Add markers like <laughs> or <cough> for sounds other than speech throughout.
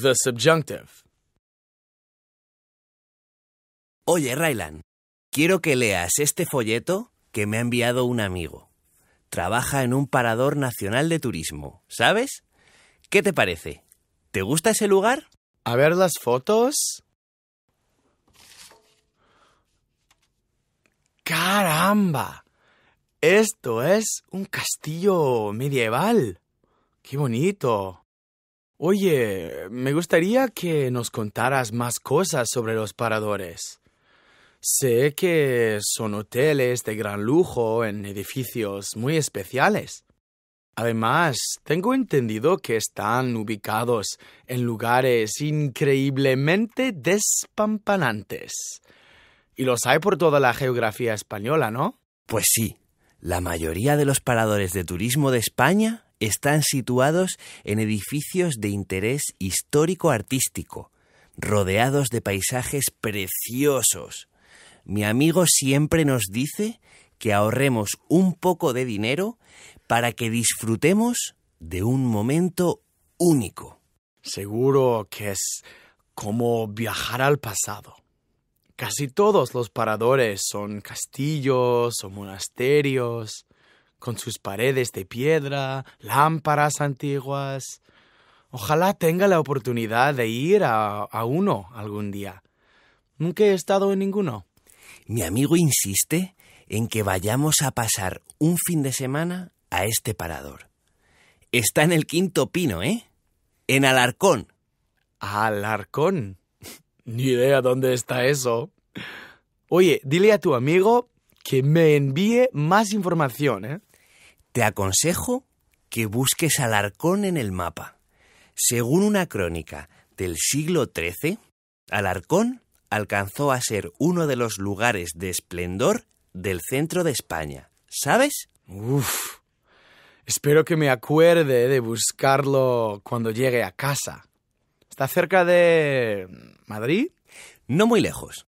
The subjunctive. Oye, Rylan, quiero que leas este folleto que me ha enviado un amigo. Trabaja en un parador nacional de turismo, ¿sabes? ¿Qué te parece? ¿Te gusta ese lugar? A ver las fotos. ¡Caramba! Esto es un castillo medieval. ¡Qué bonito! Oye, me gustaría que nos contaras más cosas sobre los paradores. Sé que son hoteles de gran lujo en edificios muy especiales. Además, tengo entendido que están ubicados en lugares increíblemente despampanantes. Y los hay por toda la geografía española, ¿no? Pues sí, la mayoría de los paradores de turismo de España están situados en edificios de interés histórico-artístico, rodeados de paisajes preciosos. Mi amigo siempre nos dice que ahorremos un poco de dinero para que disfrutemos de un momento único. Seguro que es como viajar al pasado. Casi todos los paradores son castillos o monasterios con sus paredes de piedra, lámparas antiguas. Ojalá tenga la oportunidad de ir a, uno algún día. Nunca he estado en ninguno. Mi amigo insiste en que vayamos a pasar un fin de semana a este parador. Está en el quinto pino, ¿eh? En Alarcón. Alarcón. <laughs> Ni idea dónde está eso. Oye, dile a tu amigo que me envíe más información, ¿eh? Te aconsejo que busques Alarcón en el mapa. Según una crónica del siglo XIII, Alarcón alcanzó a ser uno de los lugares de esplendor del centro de España. ¿Sabes? Uf. Espero que me acuerde de buscarlo cuando llegue a casa. ¿Está cerca de Madrid? No muy lejos.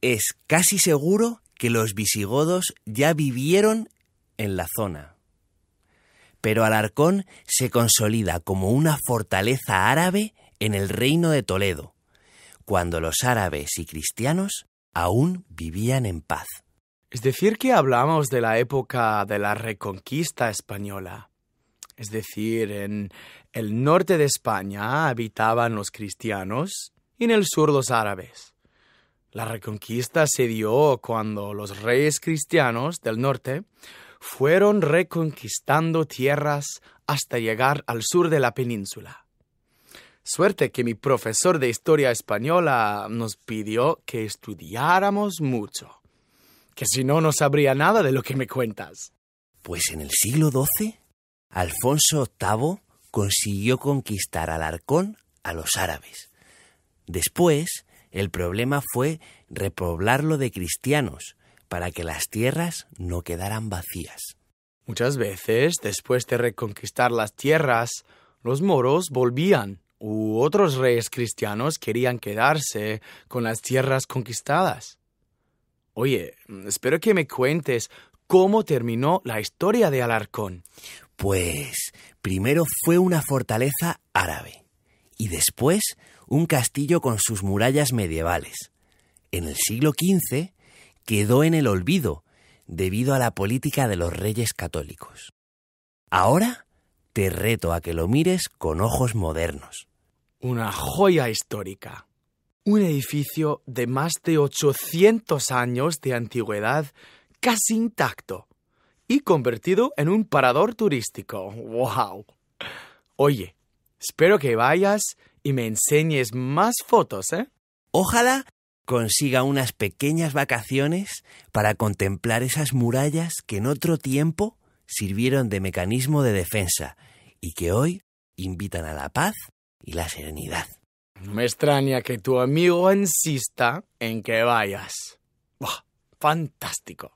Es casi seguro que los visigodos ya vivieron en la zona pero Alarcón se consolida como una fortaleza árabe en el reino de Toledo, cuando los árabes y cristianos aún vivían en paz. Es decir, que hablamos de la época de la Reconquista española. Es decir, en el norte de España habitaban los cristianos y en el sur los árabes. La Reconquista se dio cuando los reyes cristianos del norte fueron reconquistando tierras hasta llegar al sur de la península. Suerte que mi profesor de historia española nos pidió que estudiáramos mucho, que si no no sabría nada de lo que me cuentas. Pues en el siglo XII, Alfonso VIII consiguió conquistar al arcón a los árabes. Después, el problema fue repoblarlo de cristianos, para que las tierras no quedaran vacías. Muchas veces, después de reconquistar las tierras, los moros volvían u otros reyes cristianos querían quedarse con las tierras conquistadas. Oye, espero que me cuentes cómo terminó la historia de Alarcón. Pues primero fue una fortaleza árabe y después un castillo con sus murallas medievales. En el siglo XV quedó en el olvido debido a la política de los reyes católicos. Ahora te reto a que lo mires con ojos modernos. Una joya histórica. Un edificio de más de 800 años de antigüedad casi intacto y convertido en un parador turístico. ¡Wow! Oye, espero que vayas y me enseñes más fotos, ¿eh? Ojalá consiga unas pequeñas vacaciones para contemplar esas murallas que en otro tiempo sirvieron de mecanismo de defensa y que hoy invitan a la paz y la serenidad. Me extraña que tu amigo insista en que vayas. ¡Fantástico!